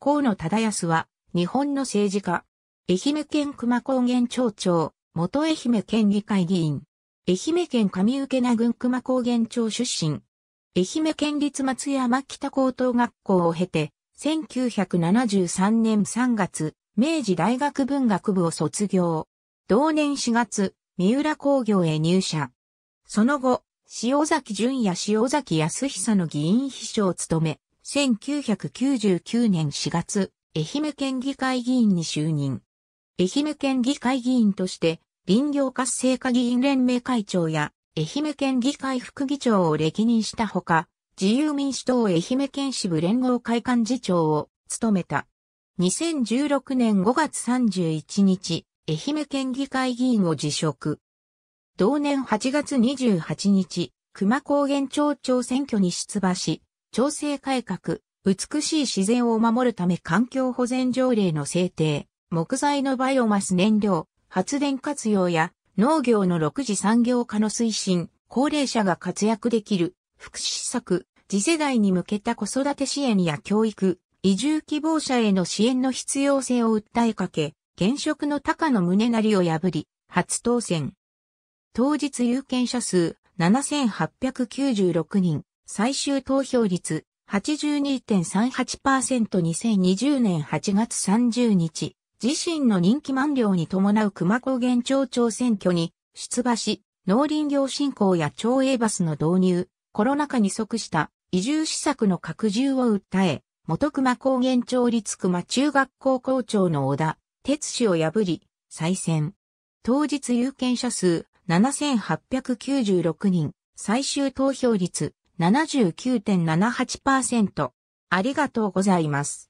河野忠康は、日本の政治家。愛媛県熊高原町長、元愛媛県議会議員。愛媛県上受名郡熊高原町出身。愛媛県立松山北高等学校を経て、1973年3月、明治大学文学部を卒業。同年4月、三浦工業へ入社。その後、塩崎淳也塩崎康久の議員秘書を務め、1999年4月、愛媛県議会議員に就任。愛媛県議会議員として、林業活性化議員連盟会長や、愛媛県議会副議長を歴任したほか、自由民主党愛媛県支部連合会館次長を務めた。2016年5月31日、愛媛県議会議員を辞職。同年8月28日、熊高原町長選挙に出馬し、調整改革、美しい自然を守るため環境保全条例の制定、木材のバイオマス燃料、発電活用や農業の6次産業化の推進、高齢者が活躍できる福祉施策、次世代に向けた子育て支援や教育、移住希望者への支援の必要性を訴えかけ、現職の高野宗成を破り、初当選。当日有権者数7896人、最終投票率 82.38%2020 年8月30日、自身の人気満了に伴う熊高原町長選挙に出馬し、農林業振興や町営バスの導入、コロナ禍に即した移住施策の拡充を訴え、元熊高原町立熊中学校校長の小田哲氏を破り、再選。当日有権者数7896人、最終投票率79.78%。ありがとうございます。